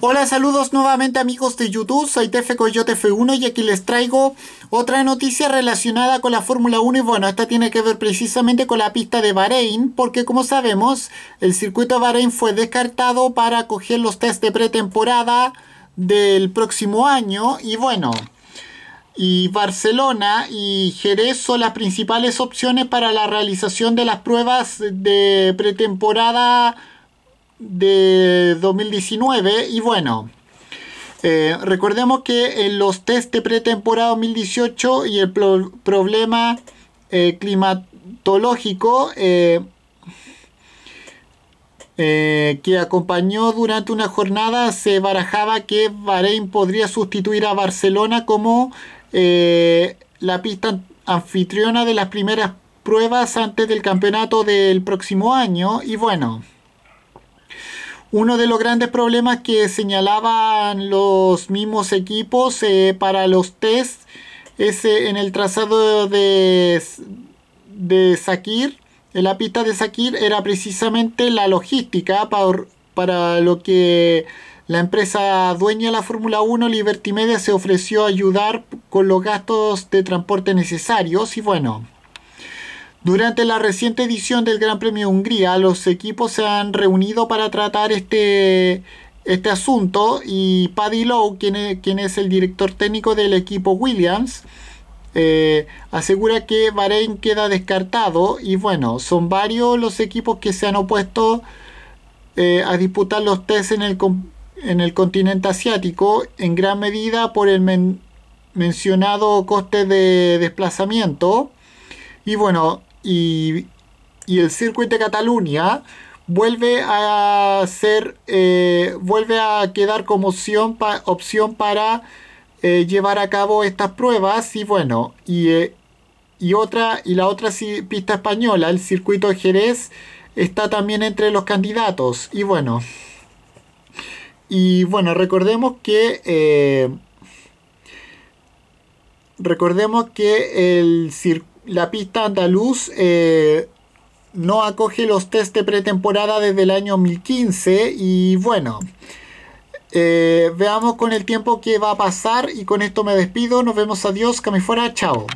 Hola, saludos nuevamente amigos de YouTube, soy Tefe Coyote F1 y aquí les traigo otra noticia relacionada con la Fórmula 1 y bueno, esta tiene que ver precisamente con la pista de Bahrein porque como sabemos, el circuito de Bahrein fue descartado para coger los test de pretemporada del próximo año y bueno, y Barcelona y Jerez son las principales opciones para la realización de las pruebas de pretemporada de 2019 y bueno, eh, recordemos que en los test de pretemporada 2018 y el problema eh, climatológico eh, que acompañó durante una jornada se barajaba que Bahrein podría sustituir a Barcelona como la pista anfitriona de las primeras pruebas antes del campeonato del próximo año y bueno uno de los grandes problemas que señalaban los mismos equipos eh, para los test es eh, en el trazado de, de Sakir, en la pista de Sakir, era precisamente la logística para, para lo que la empresa dueña de la Fórmula 1, Liberty Media, se ofreció a ayudar con los gastos de transporte necesarios y bueno, durante la reciente edición del Gran Premio de Hungría, los equipos se han reunido para tratar este, este asunto y Paddy Lowe, quien es, el director técnico del equipo Williams, eh, asegura que Bahrein queda descartado y bueno, son varios los equipos que se han opuesto eh, a disputar los test en el, continente asiático en gran medida por el mencionado coste de desplazamiento y bueno, y, el circuito de Cataluña vuelve a ser eh, vuelve a quedar como opción, opción para eh, llevar a cabo estas pruebas y bueno y, eh, otra y la otra pista española el circuito de Jerez está también entre los candidatos y bueno y bueno recordemos que recordemos que el circuito la pista andaluz eh, no acoge los test de pretemporada desde el año 2015 y bueno, eh, veamos con el tiempo qué va a pasar y con esto me despido, nos vemos, adiós, que me fuera, chao.